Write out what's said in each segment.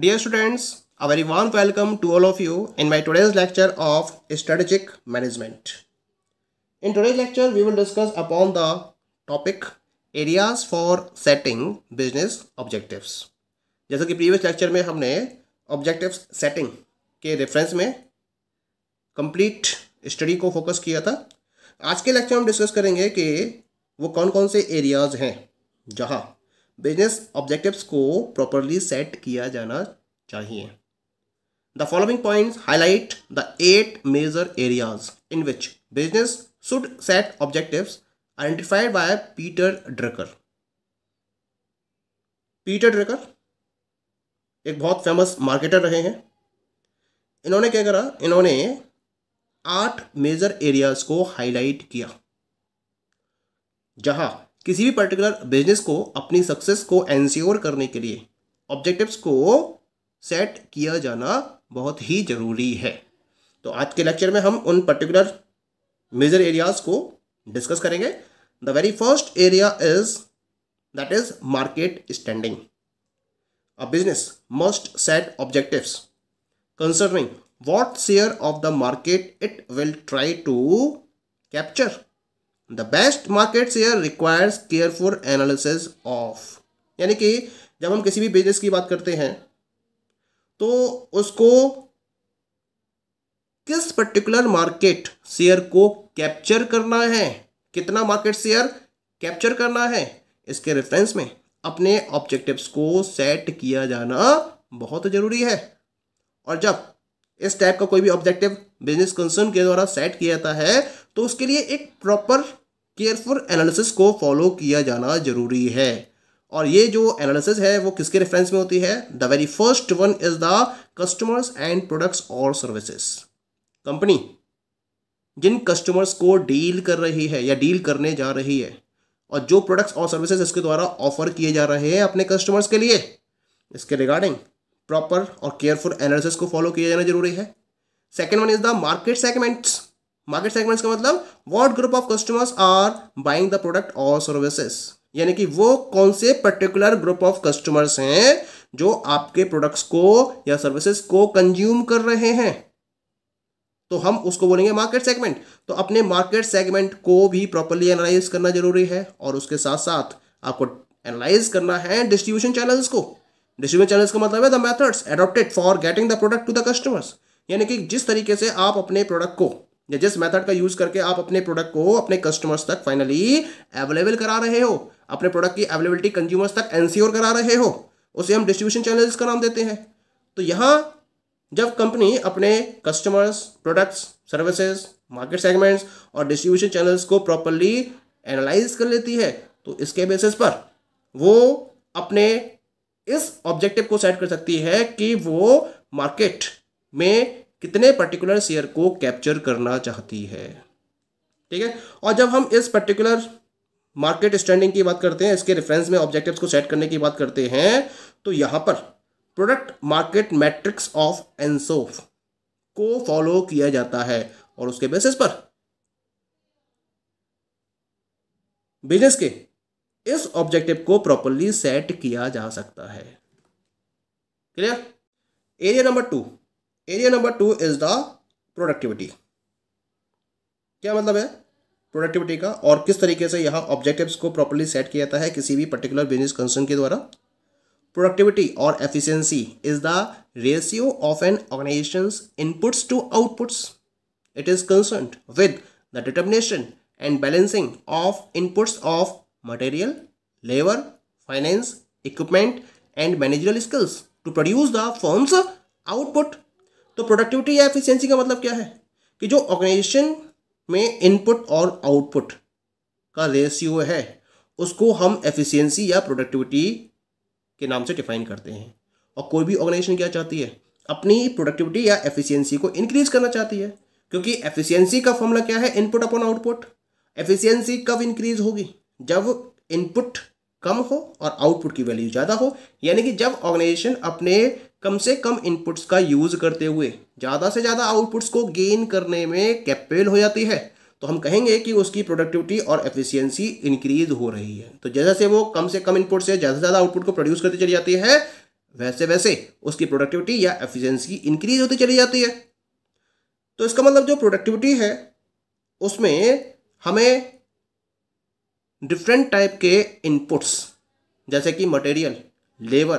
Dear students, a very warm welcome to all of you in my today's lecture of Strategic Management. In today's lecture, we will discuss upon the topic areas for setting business objectives. जैसा कि previous lecture में हमने objectives setting के reference में complete study को focus किया था आज के लेक्चर में हम डिस्कस करेंगे कि वो कौन कौन से एरियाज हैं जहाँ बिजनेस ऑब्जेक्टिव्स को प्रॉपरली सेट किया जाना चाहिए the following points highlight the eight major areas in which business should set objectives identified by Peter Drucker Peter Drucker एक बहुत फेमस मार्केटर रहे हैं इन्होंने क्या करा इन्होंने आठ मेजर एरियाज को हाईलाइट किया जहां किसी भी पर्टिकुलर बिजनेस को अपनी सक्सेस को एंश्योर करने के लिए ऑब्जेक्टिव्स को सेट किया जाना बहुत ही ज़रूरी है तो आज के लेक्चर में हम उन पर्टिकुलर मेजर एरियाज को डिस्कस करेंगे the very first area is that is market standing a business must set objectives concerning what share of the market it will try to capture the best market share requires careful analysis of यानी कि जब हम किसी भी business की बात करते हैं तो उसको किस पर्टिकुलर मार्केट शेयर को कैप्चर करना है कितना मार्केट शेयर कैप्चर करना है इसके रेफरेंस में अपने ऑब्जेक्टिव्स को सेट किया जाना बहुत ज़रूरी है और जब इस टाइप का कोई भी ऑब्जेक्टिव बिजनेस कंसर्न के द्वारा सेट किया जाता है तो उसके लिए एक प्रॉपर केयरफुल एनालिसिस को फॉलो किया जाना जरूरी है और ये जो एनालिसिस है वो किसके रेफरेंस में होती है the very first one is the customers and products और सर्विसेज कंपनी जिन कस्टमर्स को डील कर रही है या डील करने जा रही है और जो प्रोडक्ट्स और सर्विसेज इसके द्वारा ऑफर किए जा रहे हैं अपने कस्टमर्स के लिए इसके रिगार्डिंग प्रॉपर और केयरफुल एनालिसिस को फॉलो किया जाना जरूरी है second one is the market segments market segments का मतलब what group of customers are buying the product और सर्विसेज यानी कि वो कौन से पर्टिकुलर ग्रुप ऑफ कस्टमर्स हैं जो आपके प्रोडक्ट्स को या सर्विसेज को कंज्यूम कर रहे हैं तो हम उसको बोलेंगे मार्केट सेगमेंट तो अपने मार्केट सेगमेंट को भी प्रॉपरली एनालाइज करना जरूरी है और उसके साथ साथ आपको एनालाइज करना है डिस्ट्रीब्यूशन चैनल्स को डिस्ट्रीब्यूशन चैनल्स का मतलब है the methods adopted for getting the product to the customers यानी कि जिस तरीके से आप अपने प्रोडक्ट को या जिस मेथड का यूज करके आप अपने प्रोडक्ट को अपने कस्टमर्स तक फाइनली अवेलेबल करा रहे हो अपने प्रोडक्ट की अवेलेबिलिटी कंज्यूमर्स तक एनश्योर करा रहे हो उसे हम डिस्ट्रीब्यूशन चैनल्स का नाम देते हैं तो यहाँ जब कंपनी अपने customers products services market segments और डिस्ट्रीब्यूशन चैनल्स को प्रॉपरली एनालाइज कर लेती है तो इसके बेसिस पर वो अपने इस ऑब्जेक्टिव को सेट कर सकती है कि वो मार्केट में कितने पर्टिकुलर शेयर को कैप्चर करना चाहती है ठीक है और जब हम इस पर्टिकुलर मार्केट स्टैंडिंग की बात करते हैं इसके रेफरेंस में ऑब्जेक्टिव्स को सेट करने की बात करते हैं तो यहां पर product market matrix of Ansoff को फॉलो किया जाता है और उसके बेसिस पर बिजनेस के इस ऑब्जेक्टिव को प्रॉपरली सेट किया जा सकता है clear area number two area number two is the productivity क्या मतलब है प्रोडक्टिविटी का और किस तरीके से यहाँ ऑब्जेक्टिव्स को प्रॉपरली सेट किया जाता है किसी भी पर्टिकुलर बिजनेस कंसर्न के द्वारा प्रोडक्टिविटी और efficiency is the ratio of an organisation inputs to outputs it is concern with the determination and balancing of inputs of material labour finance equipment and managerial skills to produce the forms output तो productivity या efficiency का मतलब क्या है कि जो organisation में input और आउटपुट का रेशियो है उसको हम एफिशिएंसी या प्रोडक्टिविटी के नाम से डिफाइन करते हैं और कोई भी ऑर्गेनाइजेशन क्या चाहती है अपनी प्रोडक्टिविटी या एफिशिएंसी को इंक्रीज करना चाहती है क्योंकि एफिशिएंसी का फॉर्मूला क्या है इनपुट अपॉन आउटपुट एफिशिएंसी कब इंक्रीज होगी जब इनपुट कम हो और आउटपुट की वैल्यू ज़्यादा हो यानी कि जब ऑर्गेनाइजेशन अपने कम से कम इनपुट्स का यूज़ करते हुए ज़्यादा से ज़्यादा आउटपुट्स को गेन करने में कैपेबल हो जाती है तो हम कहेंगे कि उसकी प्रोडक्टिविटी और एफिशिएंसी इंक्रीज हो रही है तो जैसे जैसे वो कम से कम इनपुट से ज़्यादा से ज़्यादा आउटपुट को प्रोड्यूस करती चली जाती है वैसे वैसे उसकी प्रोडक्टिविटी या एफिशियंसी इंक्रीज होती चली जाती है तो इसका मतलब जो प्रोडक्टिविटी है उसमें हमें डिफरेंट टाइप के इनपुट्स जैसे कि material labour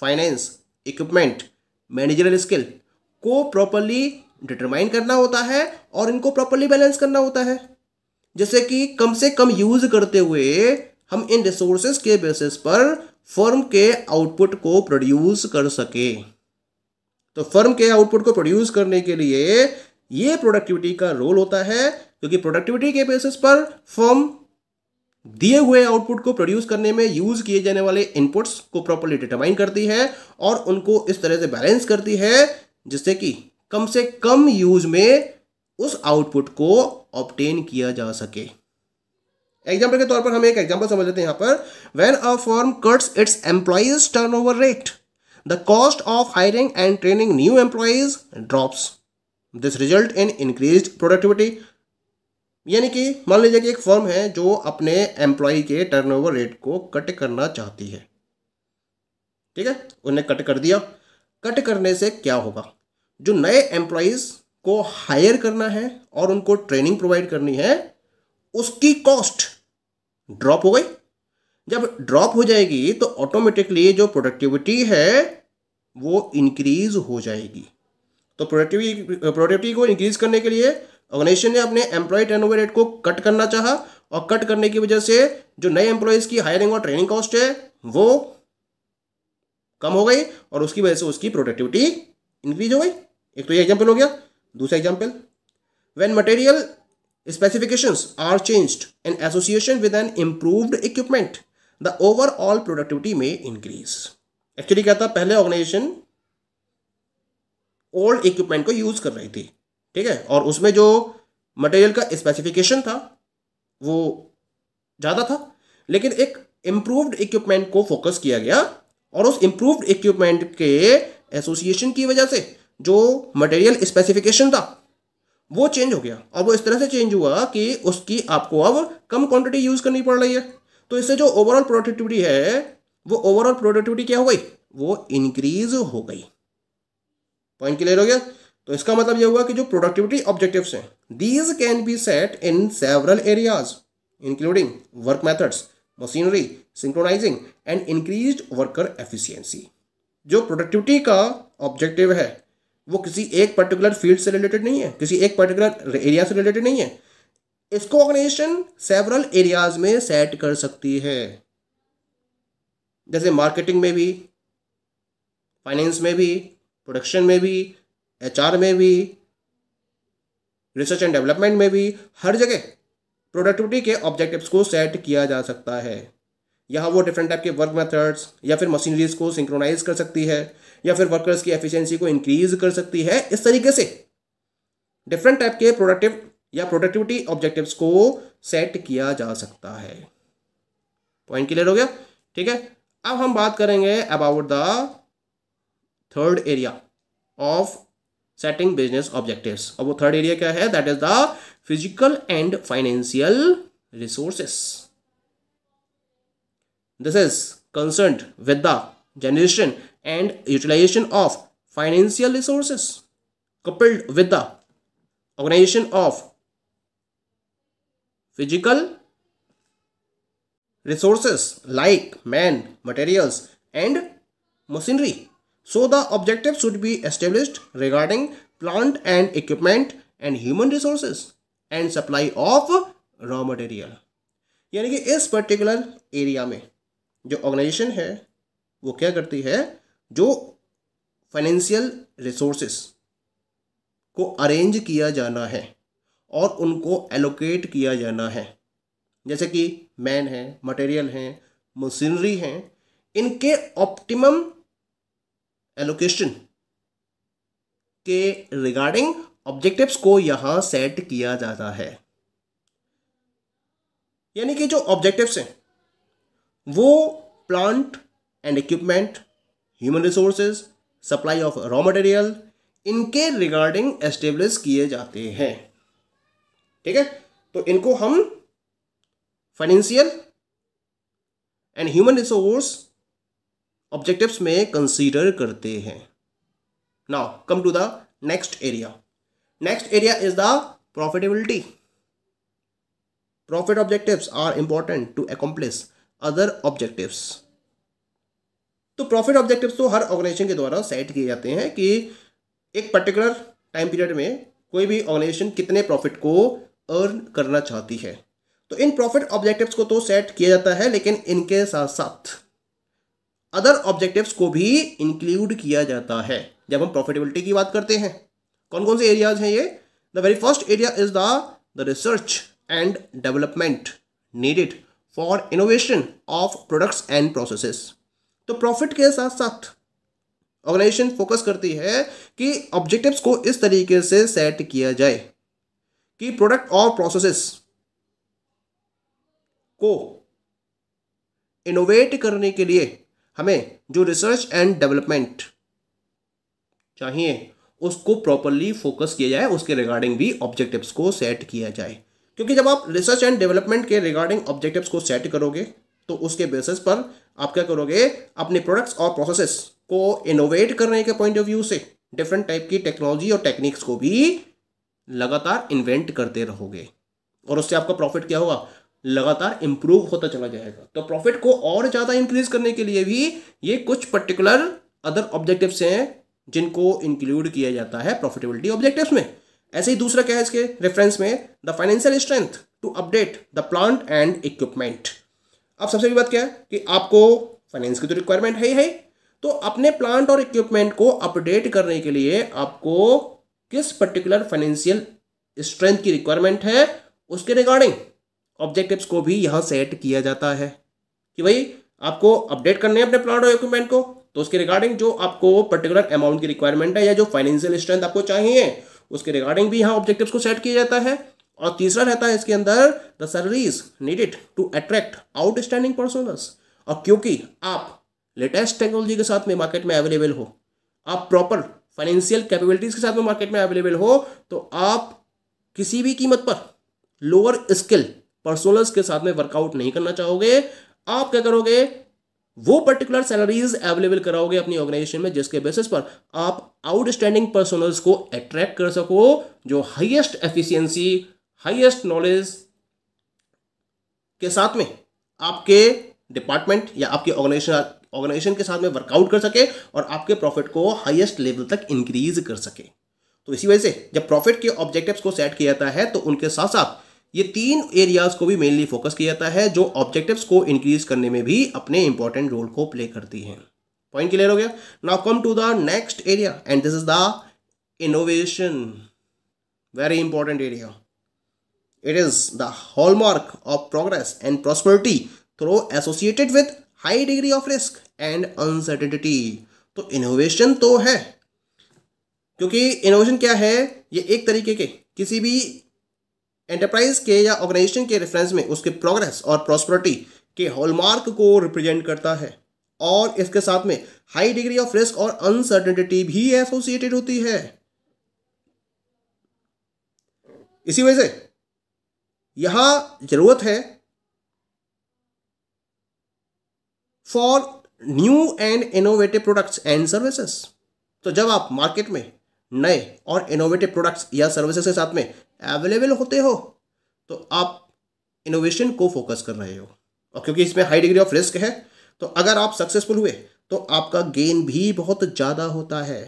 finance equipment managerial skill को प्रॉपरली डिटरमाइन करना होता है और इनको प्रॉपरली बैलेंस करना होता है जैसे कि कम से कम यूज करते हुए हम इन रिसोर्सेज के बेसिस पर फर्म के आउटपुट को प्रोड्यूस कर सके तो फर्म के आउटपुट को प्रोड्यूस करने के लिए ये प्रोडक्टिविटी का रोल होता है क्योंकि प्रोडक्टिविटी के बेसिस पर फर्म दिए हुए आउटपुट को प्रोड्यूस करने में यूज किए जाने वाले इनपुट्स को प्रॉपरली डिटरमाइन करती है और उनको इस तरह से बैलेंस करती है जिससे कि कम से कम यूज में उस आउटपुट को ऑप्टेन किया जा सके एग्जाम्पल के तौर पर हम एक एग्जाम्पल समझ लेते हैं यहां पर when a form cuts its employees turn over rate the cost of hiring and training new employees drops this result in increase productivity यानी कि मान लीजिए कि एक फर्म है जो अपने एम्प्लॉय के टर्नओवर रेट को कट करना चाहती है ठीक है उन्हें कट कर दिया कट करने से क्या होगा जो नए एम्प्लॉयज़ को हायर करना है और उनको ट्रेनिंग प्रोवाइड करनी है उसकी कॉस्ट ड्रॉप हो गई जब ड्रॉप हो जाएगी तो ऑटोमेटिकली जो प्रोडक्टिविटी है वो इंक्रीज हो जाएगी तो प्रोडक्टिविटी प्रोडक्टिविटी को इंक्रीज करने के लिए ऑर्गेनाइजेशन ने अपने एम्प्लॉय टर्नओवर रेट को कट करना चाहा और कट करने की वजह से जो नए एम्प्लॉयज़ की हायरिंग और ट्रेनिंग कॉस्ट है वो कम हो गई और उसकी वजह से उसकी प्रोडक्टिविटी इंक्रीज हो गई एक तो ये एग्जाम्पल हो गया दूसरा example when material specification are changed in association with an improved equipment the overall productivity में इंक्रीज एक्चुअली क्या था पहले ऑर्गेनाइजेशन ओल्ड इक्विपमेंट को यूज कर रही थी ठीक है और उसमें जो मटेरियल का स्पेसिफिकेशन था वो ज़्यादा था लेकिन एक इम्प्रूव्ड इक्विपमेंट को फोकस किया गया और उस इम्प्रूव्ड इक्विपमेंट के एसोसिएशन की वजह से जो मटेरियल स्पेसिफिकेशन था वो चेंज हो गया और वो इस तरह से चेंज हुआ कि उसकी आपको अब कम क्वांटिटी यूज़ करनी पड़ रही है तो इससे जो ओवरऑल प्रोडक्टिविटी है वो ओवरऑल प्रोडक्टिविटी क्या हो गई वो इंक्रीज हो गई पॉइंट क्लियर हो गया तो इसका मतलब यह हुआ कि जो प्रोडक्टिविटी ऑब्जेक्टिव्स हैं these can be set in several areas including work methods machinery synchronising and increase worker efficiency जो प्रोडक्टिविटी का ऑब्जेक्टिव है वो किसी एक पर्टिकुलर फील्ड से रिलेटेड नहीं है किसी एक पर्टिकुलर एरिया से रिलेटेड नहीं है इसको ऑर्गेनाइजेशन सेवरल एरियाज में सेट कर सकती है जैसे मार्केटिंग में भी फाइनेंस में भी प्रोडक्शन में भी एच में भी रिसर्च एंड डेवलपमेंट में भी हर जगह प्रोडक्टिविटी के ऑब्जेक्टिव्स को सेट किया जा सकता है यहाँ वो डिफरेंट टाइप के वर्क मेथड्स या फिर मशीनरीज को सिंक्रोनाइज कर सकती है या फिर वर्कर्स की एफिशिएंसी को इंक्रीज कर सकती है इस तरीके से डिफरेंट टाइप के प्रोडक्टिव या प्रोडक्टिविटी ऑब्जेक्टिव्स को सेट किया जा सकता है पॉइंट क्लियर हो गया ठीक है अब हम बात करेंगे about the third area of setting business objectives अब वो third area क्या that is the physical and financial resources this is concerned with the generation and utilization of financial resources coupled with the organization of physical resources like man, materials and machinery So the objective should be established regarding plant and equipment and human resources and supply of raw material. यानी कि इस particular area में जो organisation है वो क्या करती है जो फाइनेंशियल रिसोर्सेस को अरेंज किया जाना है और उनको एलोकेट किया जाना है जैसे कि मैन है मटेरियल हैं मशीनरी हैं इनके ऑप्टिमम एलोकेशन के रिगार्डिंग ऑब्जेक्टिव्स को यहां सेट किया जाता है यानी कि जो ऑब्जेक्टिव्स हैं वो plant and equipment human resources supply of raw material इनके रिगार्डिंग एस्टेब्लिश किए जाते हैं ठीक है तो इनको हम financial and human resource objectives में कंसीडर करते हैं now come to the next area next area is the profitability profit objective are important to accomplish other objective तो प्रॉफिट ऑब्जेक्टिव्स तो हर ऑर्गेनाइजेशन के द्वारा सेट किए जाते हैं कि एक पर्टिकुलर टाइम पीरियड में कोई भी ऑर्गेनाइजेशन कितने प्रॉफिट को अर्न करना चाहती है तो इन प्रॉफिट ऑब्जेक्टिव्स को तो सेट किया जाता है लेकिन इनके साथ साथ अदर ऑब्जेक्टिव्स को भी इंक्लूड किया जाता है जब हम प्रॉफिटेबिलिटी की बात करते हैं कौन कौन से एरियाज हैं ये the very first area is the research and development needed for innovation of products and processes तो प्रॉफिट के साथ साथ ऑर्गेनाइजेशन फोकस करती है कि ऑब्जेक्टिव्स को इस तरीके से सेट किया जाए कि प्रोडक्ट और प्रोसेसेस को इनोवेट करने के लिए हमें जो रिसर्च एंड डेवलपमेंट चाहिए उसको प्रॉपरली फोकस किया जाए उसके रिगार्डिंग भी ऑब्जेक्टिव्स को सेट किया जाए क्योंकि जब आप रिसर्च एंड डेवलपमेंट के रिगार्डिंग ऑब्जेक्टिव्स को सेट करोगे तो उसके बेसिस पर आप क्या करोगे अपने प्रोडक्ट्स और प्रोसेसेस को इनोवेट करने के पॉइंट ऑफ व्यू से डिफरेंट टाइप की टेक्नोलॉजी और टेक्निक्स को भी लगातार इन्वेंट करते रहोगे और उससे आपका प्रॉफिट क्या होगा लगातार इंप्रूव होता चला जाएगा तो प्रॉफिट को और ज़्यादा इंक्रीज करने के लिए भी ये कुछ पर्टिकुलर अदर ऑब्जेक्टिव्स हैं जिनको इंक्लूड किया जाता है प्रॉफिटेबिलिटी ऑब्जेक्टिव्स में ऐसे ही दूसरा क्या है इसके रेफरेंस में the financial strength to update the plant and equipment अब सबसे बड़ी बात क्या है कि आपको फाइनेंस की तो रिक्वायरमेंट है ही है तो अपने प्लांट और इक्विपमेंट को अपडेट करने के लिए आपको किस पर्टिकुलर फाइनेंशियल स्ट्रेंथ की रिक्वायरमेंट है उसके रिगार्डिंग ऑब्जेक्टिव्स को भी यहाँ सेट किया जाता है कि भाई आपको अपडेट करने हैं अपने प्लान और डॉक्यूमेंट को तो उसके रिगार्डिंग जो आपको पर्टिकुलर अमाउंट की रिक्वायरमेंट है या जो फाइनेंशियल स्ट्रेंथ आपको चाहिए उसके रिगार्डिंग भी यहाँ ऑब्जेक्टिव्स को सेट किया जाता है और तीसरा रहता है इसके अंदर the service needed to attract outstanding personals और क्योंकि आप लेटेस्ट टेक्नोलॉजी के साथ में मार्केट में अवेलेबल हो आप प्रॉपर फाइनेंशियल कैपेबिलिटीज के साथ में मार्केट में अवेलेबल हो तो आप किसी भी कीमत पर लोअर स्किल पर्सोनल्स के साथ में वर्कआउट नहीं करना चाहोगे आप क्या करोगे वो पर्टिकुलर सैलरीज अवेलेबल कराओगे अपनी ऑर्गेनाइजेशन में जिसके बेसिस पर आप आउटस्टैंडिंग पर्सोनल्स को अट्रैक्ट कर सको जो हाईएस्ट एफिशिएंसी हाईएस्ट नॉलेज के साथ में आपके डिपार्टमेंट या आपके ऑर्गेनाइजेशन ऑर्गेनाइजेशन के साथ में वर्कआउट कर सके और आपके प्रॉफिट को हाईएस्ट लेवल तक इंक्रीज कर सके तो इसी वजह से जब प्रॉफिट के ऑब्जेक्टिव्स को सेट किया जाता है तो उनके साथ साथ ये तीन एरियाज को भी मेनली फोकस किया जाता है जो ऑब्जेक्टिव्स को इंक्रीज करने में भी अपने इंपॉर्टेंट रोल को प्ले करती हैं पॉइंट क्लियर हो गया now come to the next area and this is the innovation very important area it is the hallmark of progress and prosperity through associated with high degree of risk and uncertainty तो innovation तो है क्योंकि innovation क्या है ये एक तरीके के किसी भी एंटरप्राइज के या ऑर्गेनाइजेशन के रेफरेंस में उसके प्रोग्रेस और प्रॉस्परिटी के हॉलमार्क को रिप्रेजेंट करता है और इसके साथ में हाई डिग्री ऑफ रिस्क और अनसर्टेनिटी भी एसोसिएटेड होती है इसी वजह से यहां जरूरत है for new and innovative products and services तो जब आप मार्केट में नए और इनोवेटिव प्रोडक्ट्स या सर्विसेज के साथ में अवेलेबल होते हो तो आप इनोवेशन को फोकस कर रहे हो और क्योंकि इसमें हाई डिग्री ऑफ रिस्क है तो अगर आप सक्सेसफुल हुए तो आपका गेन भी बहुत ज़्यादा होता है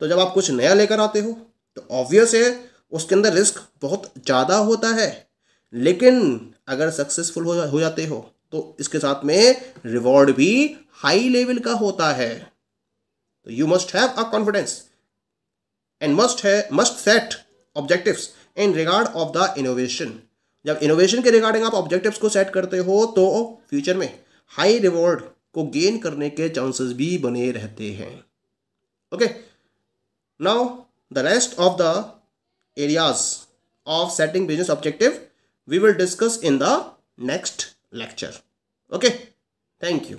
तो जब आप कुछ नया लेकर आते हो तो ऑब्वियस है उसके अंदर रिस्क बहुत ज़्यादा होता है लेकिन अगर सक्सेसफुल हो, जा, हो जाते हो तो इसके साथ में रिवॉर्ड भी हाई लेवल का होता है तो you must have a confidence and must है must set objectives in regard of the innovation जब इनोवेशन के रिगार्डिंग आप ऑब्जेक्टिव्स को सेट करते हो तो फ्यूचर में हाई रिवॉर्ड को गेन करने के चांसेस भी बने रहते हैं okay now the rest of the areas of setting business objective we will discuss in the next lecture okay thank you